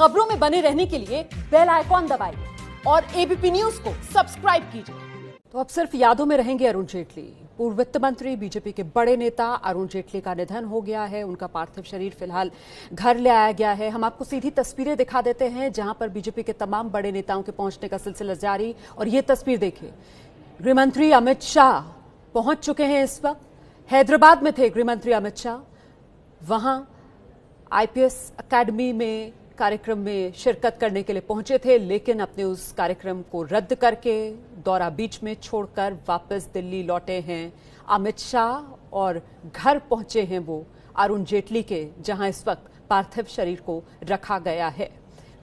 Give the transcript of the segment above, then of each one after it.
खबरों में बने रहने के लिए बेल आइकॉन दबाइए और एबीपी न्यूज को सब्सक्राइब कीजिए तो अब सिर्फ यादों में रहेंगे अरुण जेटली पूर्व वित्त मंत्री बीजेपी के बड़े नेता अरुण जेटली का निधन हो गया है उनका पार्थिव शरीर फिलहाल घर ले आया गया है हम आपको सीधी तस्वीरें दिखा देते हैं जहां पर बीजेपी के तमाम बड़े नेताओं के पहुंचने का सिलसिला जारी और ये तस्वीर देखिए गृहमंत्री अमित शाह पहुंच चुके हैं इस वक्त हैदराबाद में थे गृहमंत्री अमित शाह वहां आईपीएस अकेडमी में कार्यक्रम में शिरकत करने के लिए पहुंचे थे लेकिन अपने उस कार्यक्रम को रद्द करके दौरा बीच में छोड़कर वापस दिल्ली लौटे हैं अमित शाह और घर पहुंचे हैं वो अरुण जेटली के जहां इस वक्त पार्थिव शरीर को रखा गया है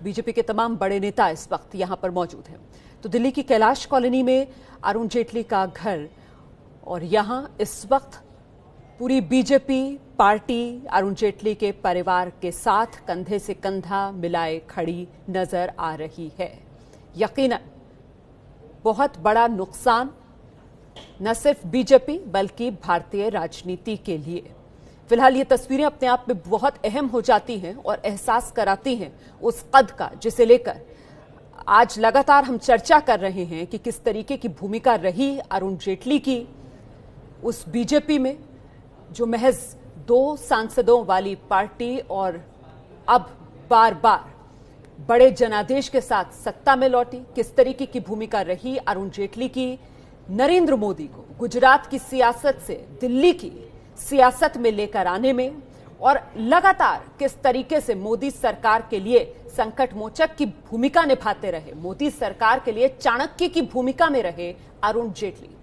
बीजेपी के तमाम बड़े नेता इस वक्त यहां पर मौजूद हैं तो दिल्ली की कैलाश कॉलोनी में अरुण जेटली का घर और यहां इस वक्त पूरी बीजेपी पार्टी अरुण जेटली के परिवार के साथ कंधे से कंधा मिलाए खड़ी नजर आ रही है यकीनन बहुत बड़ा नुकसान न सिर्फ बीजेपी बल्कि भारतीय राजनीति के लिए फिलहाल ये तस्वीरें अपने आप में बहुत अहम हो जाती हैं और एहसास कराती हैं उस कद का जिसे लेकर आज लगातार हम चर्चा कर रहे हैं कि किस तरीके की भूमिका रही अरुण जेटली की उस बीजेपी में जो महज दो सांसदों वाली पार्टी और अब बार बार बड़े जनादेश के साथ सत्ता में लौटी किस तरीके की भूमिका रही अरुण जेटली की नरेंद्र मोदी को गुजरात की सियासत से दिल्ली की सियासत में लेकर आने में और लगातार किस तरीके से मोदी सरकार के लिए संकट मोचक की भूमिका निभाते रहे मोदी सरकार के लिए चाणक्य की भूमिका में रहे अरुण जेटली